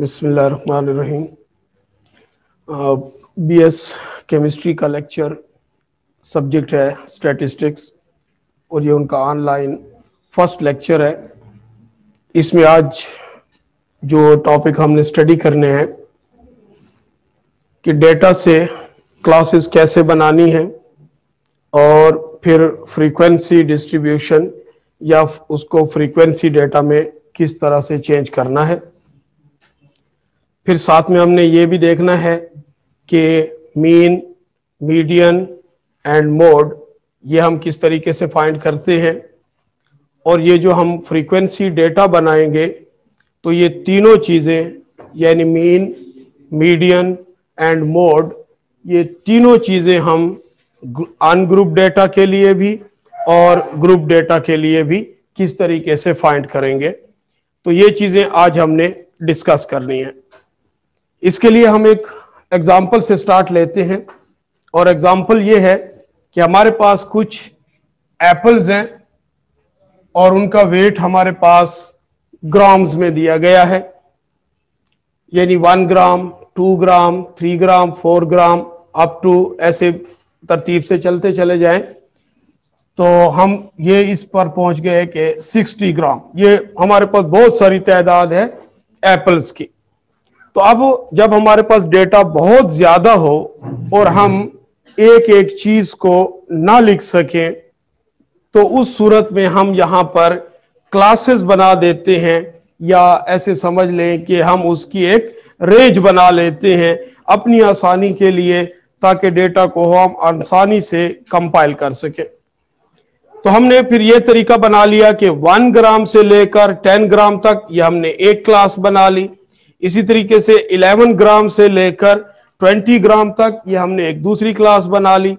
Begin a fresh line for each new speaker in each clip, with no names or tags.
बिस्मिल्लाह B S chemistry का lecture subject है statistics और ये उनका ऑनलाइन फर्स्ट लेक्चर है इसमें आज जो टॉपिक हमने स्टडी करने हैं कि डेटा से क्लासेस कैसे बनानी है और फिर फ्रीक्वेंसी डिस्ट्रीब्यूशन या उसको फ्रीक्वेंसी डेटा में किस तरह से चेंज करना है फिर साथ में हमने ये भी देखना है कि मीन मीडियन एंड मोड ये हम किस तरीके से फाइंड करते हैं और ये जो हम फ्रीक्वेंसी डेटा बनाएंगे तो ये तीनों चीज़ें यानी मीन मीडियन एंड मोड ये तीनों चीज़ें हम अनग्रुप डेटा के लिए भी और ग्रुप डेटा के लिए भी किस तरीके से फाइंड करेंगे तो ये चीज़ें आज हमने डिस्कस करनी है इसके लिए हम एक एग्जाम्पल से स्टार्ट लेते हैं और एग्जाम्पल ये है कि हमारे पास कुछ एप्पल्स हैं और उनका वेट हमारे पास ग्राम्स में दिया गया है यानी one gram two gram three gram four gram up to ऐसे तरतीब से चलते चले जाएं तो हम ये इस पर पहुंच गए कि 60 ग्राम ये हमारे पास बहुत सारी तादाद है एप्पल्स की तो अब जब हमारे पास डेटा बहुत ज्यादा हो और हम एक एक चीज को ना लिख सकें तो उस सूरत में हम यहां पर क्लासेस बना देते हैं या ऐसे समझ लें कि हम उसकी एक रेंज बना लेते हैं अपनी आसानी के लिए ताकि डेटा को हम आसानी से कंपाइल कर सकें तो हमने फिर यह तरीका बना लिया कि वन ग्राम से लेकर टेन ग्राम तक यह हमने एक क्लास बना ली इसी तरीके से 11 ग्राम से लेकर 20 ग्राम तक ये हमने एक दूसरी क्लास बना ली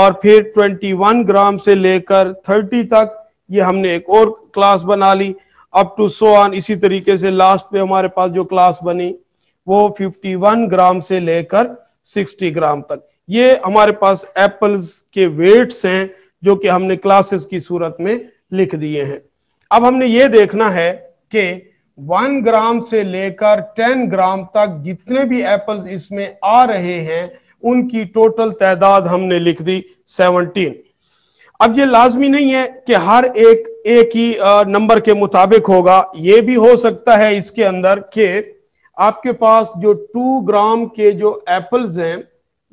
और फिर 21 ग्राम से लेकर 30 तक ये हमने एक और क्लास बना ली अप टू सो ऑन इसी तरीके से लास्ट पे हमारे पास जो क्लास बनी वो 51 ग्राम से लेकर 60 ग्राम तक ये हमारे पास एप्पल्स के वेट्स हैं जो कि हमने क्लासेस की सूरत में लिख दिए हैं अब हमने ये देखना है कि वन ग्राम से लेकर टेन ग्राम तक जितने भी एप्पल्स इसमें आ रहे हैं उनकी टोटल तादाद हमने लिख दी सेवनटीन अब ये लाजमी नहीं है कि हर एक एक ही नंबर के मुताबिक होगा ये भी हो सकता है इसके अंदर कि आपके पास जो टू ग्राम के जो एप्पल्स हैं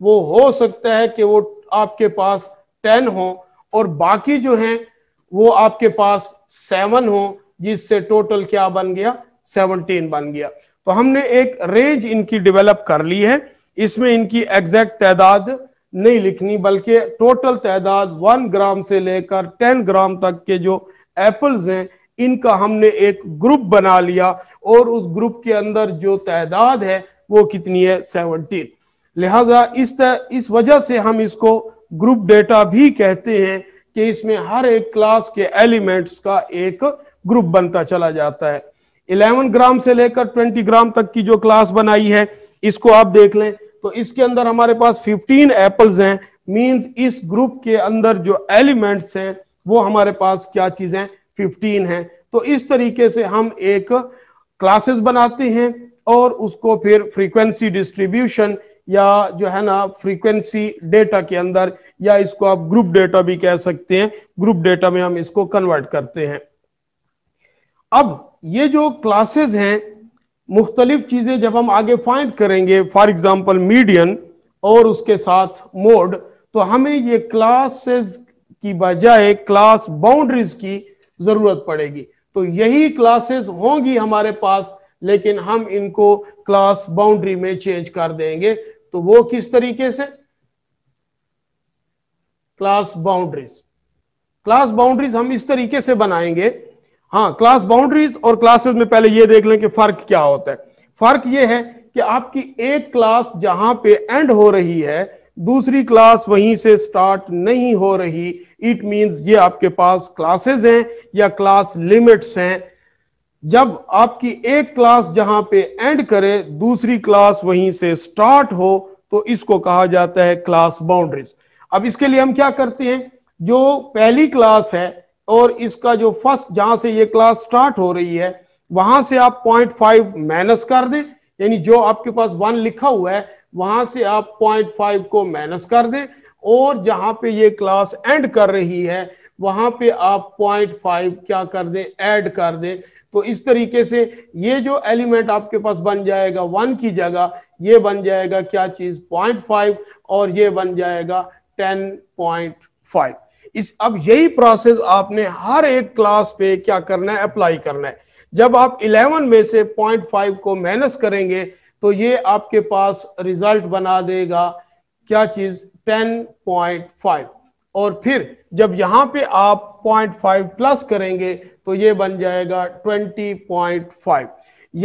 वो हो सकता है कि वो आपके पास टेन हो और बाकी जो हैं वो आपके पास सेवन हो जिससे टोटल क्या बन गया 17 बन गया तो हमने एक रेंज इनकी डेवलप कर ली है इसमें इनकी एग्जैक्ट तादाद नहीं लिखनी बल्कि टोटल तादाद वन ग्राम से लेकर टेन ग्राम तक के जो एप्पल्स हैं इनका हमने एक ग्रुप बना लिया और उस ग्रुप के अंदर जो तादाद है वो कितनी है सेवनटीन लिहाजा इस इस वजह से हम इसको ग्रुप डेटा भी कहते हैं कि इसमें हर एक क्लास के एलिमेंट्स का एक ग्रुप बनता चला जाता है 11 ग्राम से लेकर 20 ग्राम तक की जो क्लास बनाई है इसको आप देख लें तो इसके अंदर हमारे पास 15 एप्पल्स हैं मींस इस ग्रुप के अंदर जो एलिमेंट्स हैं वो हमारे पास क्या चीजें फिफ्टीन हैं तो इस तरीके से हम एक क्लासेस बनाते हैं और उसको फिर फ्रीक्वेंसी डिस्ट्रीब्यूशन या जो है ना फ्रीक्वेंसी डेटा के अंदर या इसको आप ग्रुप डेटा भी कह सकते हैं ग्रुप डेटा में हम इसको कन्वर्ट करते हैं अब ये जो क्लासेस हैं मुख्तलिफ चीज़ें जब हम आगे फाइंड करेंगे फॉर एग्जाम्पल मीडियन और उसके साथ मोड तो हमें ये क्लासेस की बजाय क्लास बाउंड्रीज की ज़रूरत पड़ेगी तो यही क्लासेस होंगी हमारे पास लेकिन हम इनको क्लास बाउंड्री में चेंज कर देंगे तो वो किस तरीके से क्लास बाउंड्रीज क्लास बाउंड्रीज हम इस तरीके से बनाएंगे हाँ क्लास बाउंड्रीज और क्लासेस में पहले ये देख लें कि फर्क क्या होता है फर्क ये है कि आपकी एक क्लास जहां पे एंड हो रही है दूसरी क्लास वहीं से स्टार्ट नहीं हो रही इट मींस ये आपके पास क्लासेस हैं या क्लास लिमिट्स हैं जब आपकी एक क्लास जहां पे एंड करे दूसरी क्लास वहीं से स्टार्ट हो तो इसको कहा जाता है क्लास बाउंड्रीज अब इसके लिए हम क्या करते हैं जो पहली क्लास है और इसका जो फर्स्ट जहां से ये क्लास स्टार्ट हो रही है वहां से आप पॉइंट फाइव माइनस कर दें यानी जो आपके पास वन लिखा हुआ है वहां से आप पॉइंट फाइव को माइनस कर दें और जहां पे ये क्लास एंड कर रही है वहां पे आप पॉइंट फाइव क्या कर दें ऐड कर दें तो इस तरीके से ये जो एलिमेंट आपके पास बन जाएगा वन की जगह ये बन जाएगा क्या चीज पॉइंट फाइव और ये बन जाएगा टेन पॉइंट फाइव इस अब यही प्रोसेस आपने हर एक क्लास पे क्या करना है अप्लाई करना है जब आप 11 में से 0.5 को माइनस करेंगे तो ये आपके पास रिजल्ट बना देगा क्या चीज 10.5 और फिर जब यहां पे आप 0.5 प्लस करेंगे तो ये बन जाएगा 20.5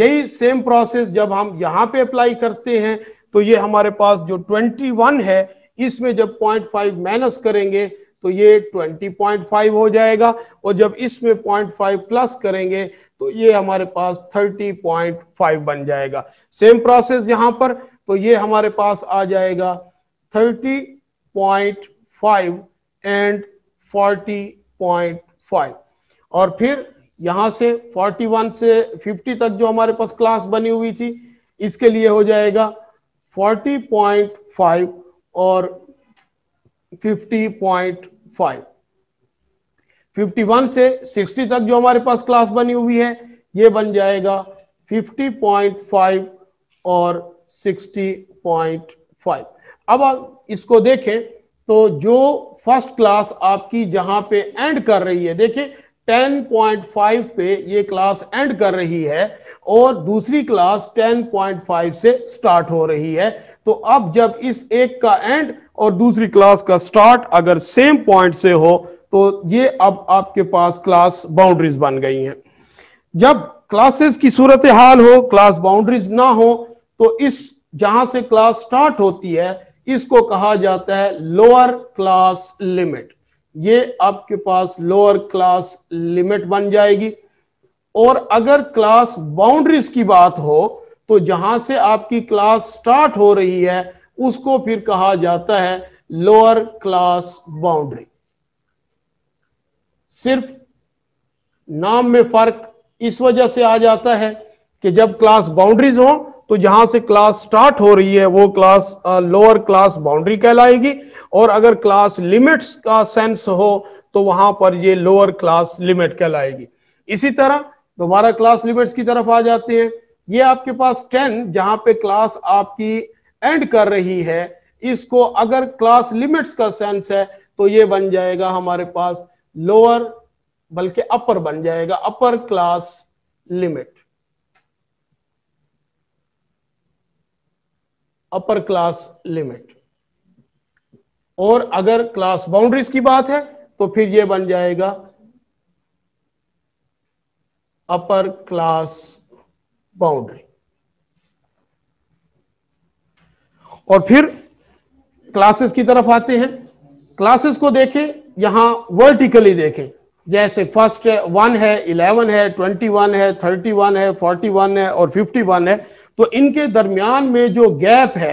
यही सेम प्रोसेस जब हम यहां पे अप्लाई करते हैं तो ये हमारे पास जो 21 है इसमें जब 0.5 माइनस करेंगे तो ये 20.5 हो जाएगा और जब इसमें 0.5 प्लस करेंगे तो ये हमारे पास 30.5 बन जाएगा सेम प्रोसेस यहां पर तो ये हमारे पास आ जाएगा 30.5 एंड 40.5 और फिर यहां से 41 से 50 तक जो हमारे पास क्लास बनी हुई थी इसके लिए हो जाएगा 40.5 और 51 से 60 तक जो हमारे पास क्लास बनी हुई है ये बन जाएगा 50.5 और 60.5 अब आप इसको देखें तो जो फर्स्ट क्लास आपकी जहां पे एंड कर रही है देखिए 10.5 पे ये क्लास एंड कर रही है और दूसरी क्लास 10.5 से स्टार्ट हो रही है तो अब जब इस एक का एंड और दूसरी क्लास का स्टार्ट अगर सेम पॉइंट से हो तो ये अब आपके पास क्लास बाउंड्रीज बन गई हैं जब क्लासेस की सूरत हाल हो क्लास बाउंड्रीज ना हो तो इस जहां से क्लास स्टार्ट होती है इसको कहा जाता है लोअर क्लास लिमिट ये आपके पास लोअर क्लास लिमिट बन जाएगी और अगर क्लास बाउंड्रीज की बात हो तो जहां से आपकी क्लास स्टार्ट हो रही है उसको फिर कहा जाता है लोअर क्लास बाउंड्री सिर्फ नाम में फर्क इस वजह से आ जाता है कि जब क्लास बाउंड्रीज हो तो जहां से क्लास स्टार्ट हो रही है वो क्लास लोअर क्लास बाउंड्री कहलाएगी और अगर क्लास लिमिट्स का सेंस हो तो वहां पर ये लोअर क्लास लिमिट कहलाएगी इसी तरह दोबारा क्लास लिमिट्स की तरफ आ जाते हैं ये आपके पास टेन जहां पे क्लास आपकी एंड कर रही है इसको अगर क्लास लिमिट्स का सेंस है तो ये बन जाएगा हमारे पास लोअर बल्कि अपर बन जाएगा upper class limit upper class limit और अगर क्लास बाउंड्रीज की बात है तो फिर ये बन जाएगा अपर क्लास बाउंड्री और फिर क्लासेस की तरफ आते हैं क्लासेस को देखें यहां वर्टिकली देखें जैसे फर्स्ट वन है इलेवन है ट्वेंटी वन है थर्टी वन है फोर्टी वन है और फिफ्टी वन है तो इनके दरमियान में जो गैप है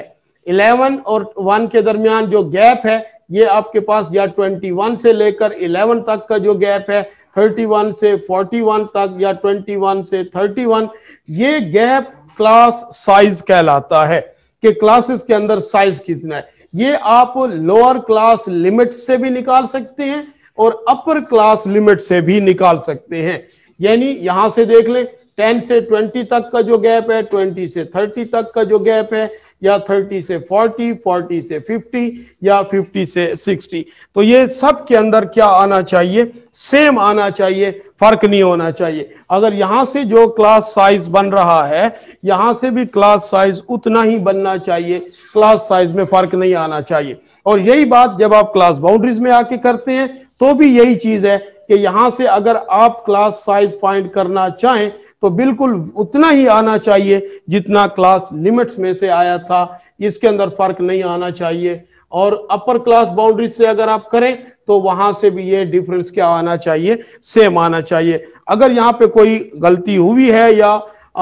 इलेवन और वन के दरमियान जो गैप है ये आपके पास या ट्वेंटी वन से लेकर इलेवन तक का जो गैप है थर्टी वन से फोर्टी वन तक या ट्वेंटी वन से थर्टी वन ये गैप क्लास साइज कहलाता है कि क्लासेस के अंदर साइज कितना है ये आप लोअर क्लास लिमिट से भी निकाल सकते हैं और अपर क्लास लिमिट से भी निकाल सकते हैं यानी यहां से देख लें 10 से 20 तक का जो गैप है 20 से 30 तक का जो गैप है या 30 से 40 40 से 50 या 50 से 60 तो ये सब के अंदर क्या आना चाहिए सेम आना चाहिए फर्क नहीं होना चाहिए अगर यहाँ से जो क्लास साइज बन रहा है यहां से भी क्लास साइज उतना ही बनना चाहिए क्लास साइज में फर्क नहीं आना चाहिए और यही बात जब आप क्लास बाउंड्रीज में आके करते हैं तो भी यही चीज है कि यहां से अगर आप क्लास साइज फाइंड करना चाहें तो बिल्कुल उतना ही आना चाहिए जितना क्लास लिमिट्स में से आया था इसके अंदर फर्क नहीं आना चाहिए और अपर क्लास बाउंड्री से अगर आप करें तो वहां से भी ये डिफरेंस क्या आना चाहिए सेम आना चाहिए अगर यहाँ पे कोई गलती हुई है या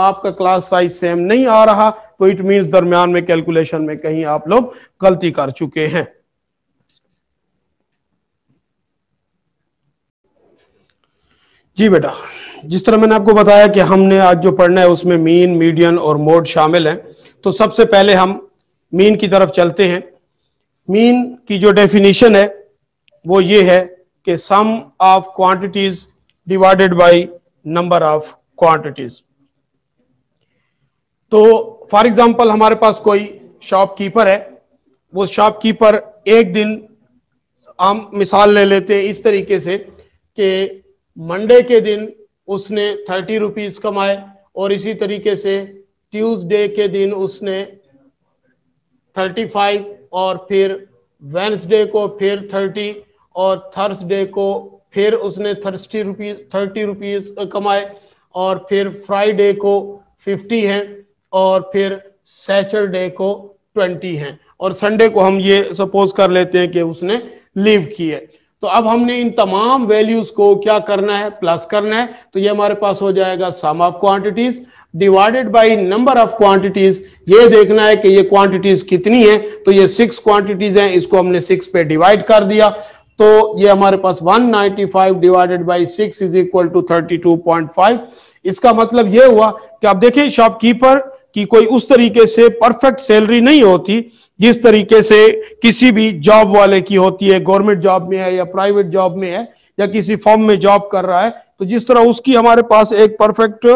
आपका क्लास साइज सेम नहीं आ रहा तो इट मीन्स दरमियान में कैलकुलेशन में कहीं आप लोग गलती कर चुके हैं जी बेटा जिस तरह मैंने आपको बताया कि हमने आज जो पढ़ना है उसमें मीन मीडियन और मोड शामिल हैं तो सबसे पहले हम मीन की तरफ चलते हैं मीन की जो डेफिनेशन है वो ये है कि sum of quantities divided by number of quantities तो फॉर एग्जांपल हमारे पास कोई शॉपकीपर है वो शॉपकीपर एक दिन हम मिसाल ले लेते हैं इस तरीके से कि मंडे के दिन उसने थर्टी रुपीज कमाए और इसी तरीके से ट्यूसडे के दिन उसने थर्टी फाइव और फिर वेंसडे को फिर थर्टी और थर्सडे को फिर उसने थर्सटी रुपीज थर्टी रुपीज कमाए और फिर फ्राइडे को फिफ्टी है और फिर सैटरडे को ट्वेंटी है और संडे को हम ये सपोज कर लेते हैं कि उसने लीव की है तो अब हमने इन तमाम वैल्यूज को क्या करना है प्लस करना है तो ये हमारे पास हो जाएगा sum of quantities divided by number of quantities ये देखना है कि ये क्वांटिटीज कितनी है तो ये सिक्स क्वांटिटीज हैं इसको हमने सिक्स पे डिवाइड कर दिया तो ये हमारे पास 195 divided by six is equal to 32.5 इसका मतलब ये हुआ कि आप देखिए शॉपकीपर की कोई उस तरीके से परफेक्ट सैलरी नहीं होती जिस तरीके से किसी भी जॉब वाले की होती है गवर्नमेंट जॉब में है या प्राइवेट जॉब में है या किसी फॉर्म में जॉब कर रहा है तो जिस तरह उसकी हमारे पास एक परफेक्ट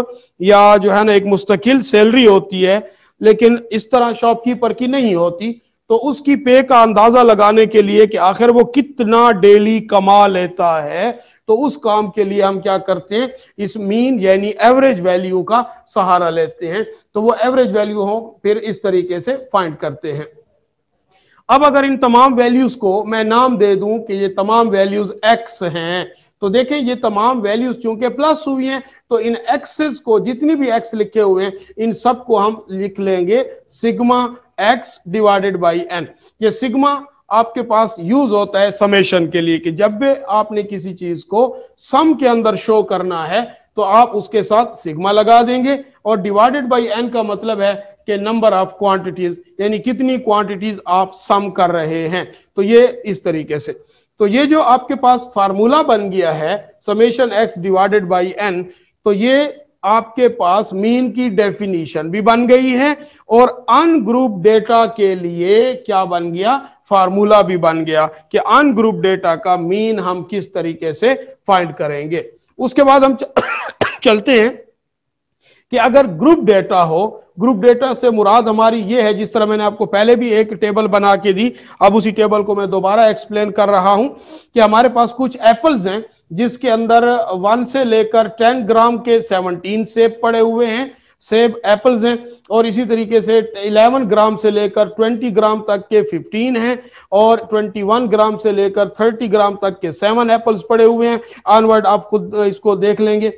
या जो है ना एक मुस्तकिल सैलरी होती है लेकिन इस तरह शॉपकीपर की नहीं होती तो उसकी पे का अंदाजा लगाने के लिए कि आखिर वो कितना डेली कमा लेता है तो उस काम के लिए हम क्या करते हैं इस मीन यानी एवरेज वैल्यू का सहारा लेते हैं तो वो एवरेज वैल्यू हो फिर इस तरीके से फाइंड करते हैं अब अगर इन तमाम वैल्यूज को मैं नाम दे दूं कि ये तमाम वैल्यूज एक्स हैं तो देखें ये तमाम वैल्यूज चूंकि प्लस हुई हैं तो इन एक्सेस को जितनी भी एक्स लिखे हुए हैं इन सब को हम लिख लेंगे sigma X divided by N ये सिग्मा आपके पास यूज होता है समेशन के लिए कि जब भी आपने किसी चीज को सम के अंदर शो करना है तो आप उसके साथ सिग्मा लगा देंगे और डिवाइडेड बाई एन का मतलब है के नंबर ऑफ क्वांटिटीज यानी कितनी क्वांटिटीज आप सम कर रहे हैं तो ये इस तरीके से तो ये जो आपके पास फार्मूला बन गया है summation X divided by N तो ये आपके पास मीन की डेफिनेशन भी बन गई है और अनग्रुप डेटा के लिए क्या बन गया फार्मूला भी बन गया कि अनग्रुप डेटा का मीन हम किस तरीके से फाइंड करेंगे उसके बाद हम चलते हैं कि अगर ग्रुप डेटा हो ग्रुप डेटा से मुराद हमारी ये है जिस तरह मैंने आपको पहले भी एक टेबल बना के दी अब उसी टेबल को मैं दोबारा एक्सप्लेन कर रहा हूं कि हमारे पास कुछ एप्पल्स हैं जिसके अंदर वन से लेकर टेन ग्राम के सेवनटीन सेब पड़े हुए हैं सेब एप्पल्स हैं और इसी तरीके से इलेवन ग्राम से लेकर ट्वेंटी ग्राम तक के फिफ्टीन हैं और ट्वेंटी वन ग्राम से लेकर थर्टी ग्राम तक के सेवन एप्पल्स पड़े हुए हैं ऑनवर्ड आप खुद इसको देख लेंगे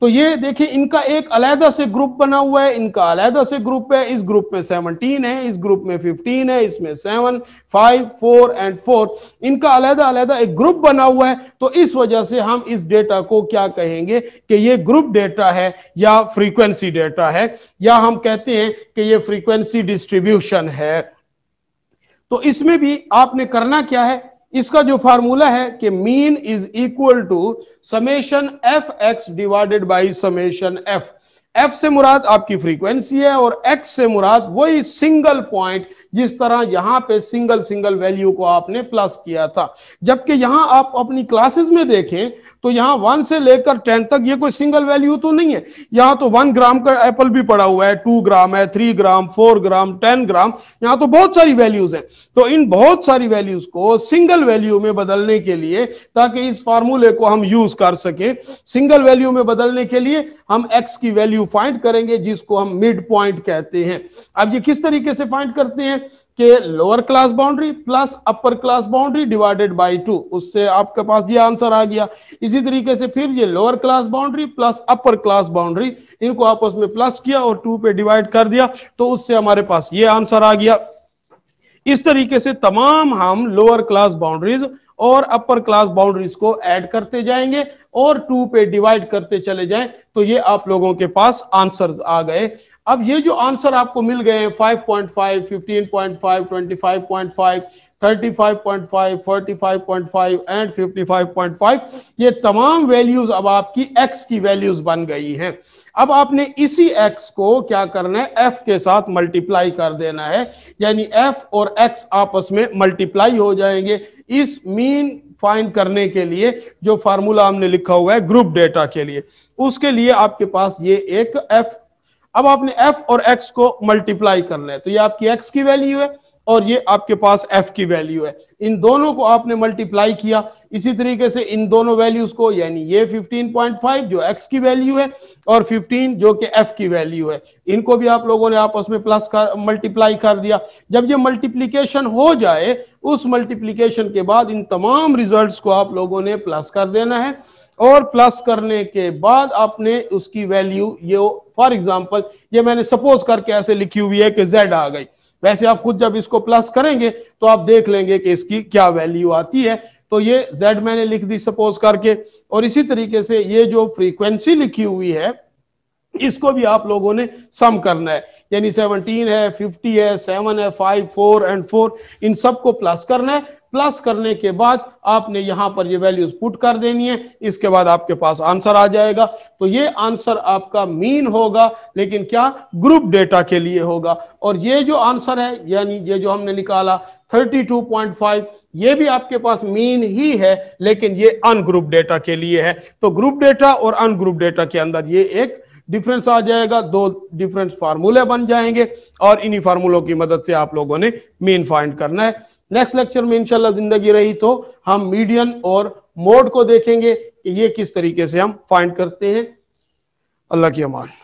तो ये देखिए इनका एक अलहदा से ग्रुप बना हुआ है इनका अलहदा से ग्रुप है इस ग्रुप में सेवनटीन है इस ग्रुप में फिफ्टीन है इसमें seven five four and four इनका अलहदा अलहदा एक ग्रुप बना हुआ है तो इस वजह से हम इस डेटा को क्या कहेंगे कि ये ग्रुप डेटा है या फ्रीक्वेंसी डेटा है या हम कहते हैं कि ये फ्रीक्वेंसी डिस्ट्रीब्यूशन है तो इसमें भी आपने करना क्या है इसका जो फार्मूला है कि mean is equal to summation F X divided by summation F F से मुराद आपकी फ्रीक्वेंसी है और एक्स से मुराद वही सिंगल पॉइंट जिस तरह यहाँ पे सिंगल सिंगल वैल्यू को आपने प्लस किया था जबकि यहाँ आप अपनी क्लासेस में देखें तो यहाँ वन से लेकर टेन तक ये कोई सिंगल वैल्यू तो नहीं है यहाँ तो वन ग्राम का एप्पल भी पड़ा हुआ है टू ग्राम है three gram four gram ten gram यहाँ तो बहुत सारी वैल्यूज हैं तो इन बहुत सारी वैल्यूज को सिंगल वैल्यू में बदलने के लिए ताकि इस फार्मूले को हम यूज कर सके सिंगल वैल्यू में बदलने के लिए हम एक्स की वैल्यू फाइंड करेंगे जिसको हम मिड पॉइंट कहते हैं अब ये किस तरीके से फाइंड करते हैं के lower class boundary plus upper class boundary divided by two उससे आपके पास ये आंसर आ गया इसी तरीके से फिर ये lower class boundary plus upper class boundary इनको आपस में प्लस किया और टू पे डिवाइड कर दिया तो उससे हमारे पास ये आंसर आ गया इस तरीके से तमाम हम लोअर क्लास बाउंड्रीज और अपर क्लास बाउंड्रीज को ऐड करते जाएंगे और टू पे डिवाइड करते चले जाएं तो ये आप लोगों के पास आंसर्स आ गए अब ये जो आंसर आपको मिल गए हैं 5.5, 15.5, 25.5, 35.5, 45.5 एंड 55.5 ये तमाम वैल्यूज अब आपकी एक्स की वैल्यूज बन गई हैं अब आपने इसी एक्स को क्या करना है एफ के साथ मल्टीप्लाई कर देना है यानी एफ और एक्स आपस में मल्टीप्लाई हो जाएंगे इस मीन फाइंड करने के लिए जो फार्मूला हमने लिखा हुआ है ग्रुप डेटा के लिए उसके लिए आपके पास ये एक एफ अब आपने एफ और एक्स को मल्टीप्लाई करना है तो ये आपकी एक्स की वैल्यू है और ये आपके पास एफ की वैल्यू है इन दोनों को आपने मल्टीप्लाई किया इसी तरीके से इन दोनों वैल्यूज को यानी ये 15.5 जो एक्स की वैल्यू है और 15 जो कि एफ की वैल्यू है इनको भी आप लोगों ने आपस में प्लस कर मल्टीप्लाई कर दिया जब ये मल्टीप्लीकेशन हो जाए उस मल्टीप्लीकेशन के बाद इन तमाम रिजल्ट को आप लोगों ने प्लस कर देना है और प्लस करने के बाद आपने उसकी वैल्यू ये फॉर एग्जाम्पल ये मैंने सपोज करके ऐसे लिखी हुई है कि जेड आ गई वैसे आप खुद जब इसको प्लस करेंगे तो आप देख लेंगे कि इसकी क्या वैल्यू आती है तो ये जेड मैंने लिख दी सपोज करके और इसी तरीके से ये जो फ्रीक्वेंसी लिखी हुई है इसको भी आप लोगों ने सम करना है यानी 17 है 50 है 7 है 5 4 एंड 4 इन सबको प्लस करना है प्लस करने के बाद आपने यहां पर ये वैल्यूज पुट कर देनी है इसके बाद आपके पास आंसर आ जाएगा तो ये आंसर आपका मीन होगा लेकिन क्या ग्रुप डेटा के लिए होगा और ये जो आंसर है यानी ये जो हमने निकाला 32.5 ये भी आपके पास मीन ही है लेकिन ये अनग्रुप डेटा के लिए है तो ग्रुप डेटा और अनग्रुप डेटा के अंदर ये एक डिफरेंस आ जाएगा दो डिफरेंस फार्मूले बन जाएंगे और इन्हीं फार्मूलों की मदद से आप लोगों ने मीन फाइंड करना है नेक्स्ट लेक्चर में इंशाल्लाह जिंदगी रही तो हम मीडियन और मोड को देखेंगे कि ये किस तरीके से हम फाइंड करते हैं अल्लाह की अमान